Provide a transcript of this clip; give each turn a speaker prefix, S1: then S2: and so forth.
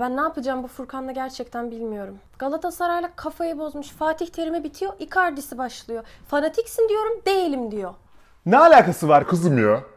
S1: Ben ne yapacağım bu Furkan'la gerçekten bilmiyorum. Galatasaray'la kafayı bozmuş. Fatih Terim'e bitiyor. Icardi'si başlıyor. Fanatiksin diyorum değilim diyor.
S2: Ne alakası var kızım ya?